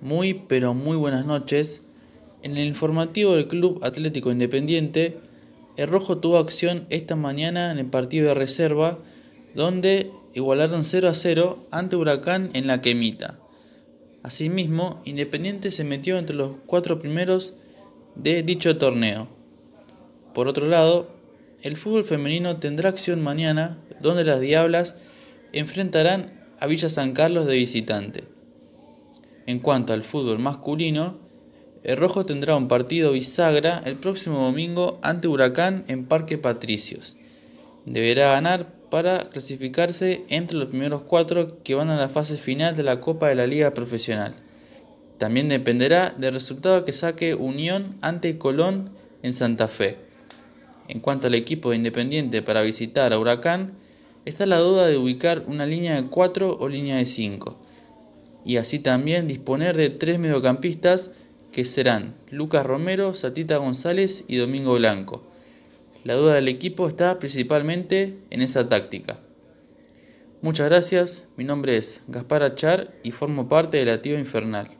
Muy pero muy buenas noches. En el informativo del Club Atlético Independiente, el Rojo tuvo acción esta mañana en el partido de reserva, donde igualaron 0 a 0 ante Huracán en la Quemita. Asimismo, Independiente se metió entre los cuatro primeros de dicho torneo. Por otro lado, el fútbol femenino tendrá acción mañana, donde las Diablas enfrentarán a Villa San Carlos de visitante. En cuanto al fútbol masculino, el Rojo tendrá un partido bisagra el próximo domingo ante Huracán en Parque Patricios. Deberá ganar para clasificarse entre los primeros cuatro que van a la fase final de la Copa de la Liga Profesional. También dependerá del resultado que saque Unión ante Colón en Santa Fe. En cuanto al equipo de Independiente para visitar a Huracán, está la duda de ubicar una línea de 4 o línea de 5 y así también disponer de tres mediocampistas que serán Lucas Romero, Satita González y Domingo Blanco. La duda del equipo está principalmente en esa táctica. Muchas gracias, mi nombre es Gaspar Achar y formo parte de la Tío Infernal.